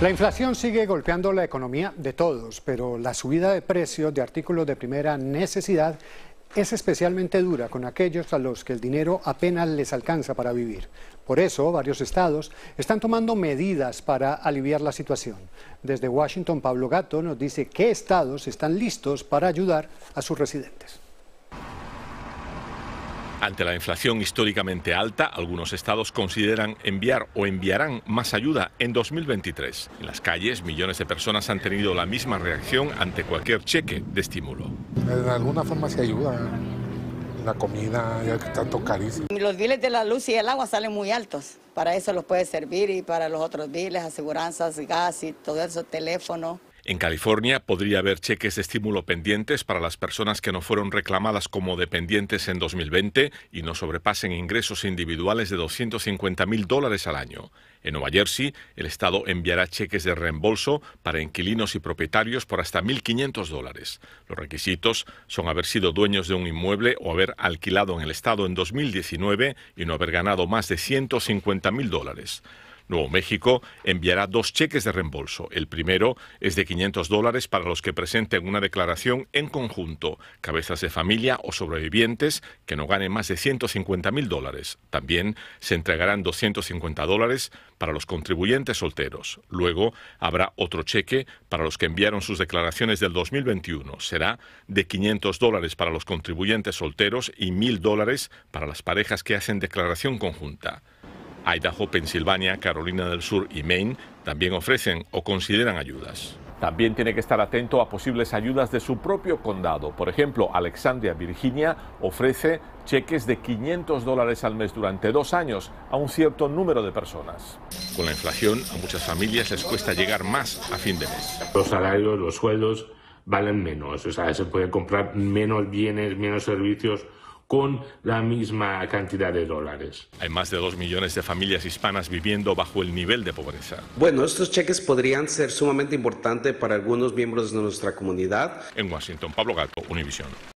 La inflación sigue golpeando la economía de todos, pero la subida de precios de artículos de primera necesidad es especialmente dura con aquellos a los que el dinero apenas les alcanza para vivir. Por eso, varios estados están tomando medidas para aliviar la situación. Desde Washington, Pablo Gato nos dice qué estados están listos para ayudar a sus residentes. Ante la inflación históricamente alta, algunos estados consideran enviar o enviarán más ayuda en 2023. En las calles, millones de personas han tenido la misma reacción ante cualquier cheque de estímulo. De alguna forma se ayuda. ¿eh? La comida ya que tanto carísimo. Los biles de la luz y el agua salen muy altos. Para eso los puede servir y para los otros biles, aseguranzas, gas y todo eso, teléfono. En California podría haber cheques de estímulo pendientes para las personas que no fueron reclamadas como dependientes en 2020 y no sobrepasen ingresos individuales de 250 mil dólares al año. En Nueva Jersey, el Estado enviará cheques de reembolso para inquilinos y propietarios por hasta 1.500 dólares. Los requisitos son haber sido dueños de un inmueble o haber alquilado en el Estado en 2019 y no haber ganado más de 150 mil dólares. Nuevo México enviará dos cheques de reembolso. El primero es de 500 dólares para los que presenten una declaración en conjunto, cabezas de familia o sobrevivientes que no ganen más de 150 mil dólares. También se entregarán 250 dólares para los contribuyentes solteros. Luego habrá otro cheque para los que enviaron sus declaraciones del 2021. Será de 500 dólares para los contribuyentes solteros y 1.000 dólares para las parejas que hacen declaración conjunta. Idaho, Pensilvania, Carolina del Sur y Maine también ofrecen o consideran ayudas. También tiene que estar atento a posibles ayudas de su propio condado. Por ejemplo, Alexandria, Virginia, ofrece cheques de 500 dólares al mes durante dos años a un cierto número de personas. Con la inflación, a muchas familias les cuesta llegar más a fin de mes. Los salarios, los sueldos valen menos, o sea, se puede comprar menos bienes, menos servicios con la misma cantidad de dólares. Hay más de dos millones de familias hispanas viviendo bajo el nivel de pobreza. Bueno, estos cheques podrían ser sumamente importantes para algunos miembros de nuestra comunidad. En Washington, Pablo Gato, Univision.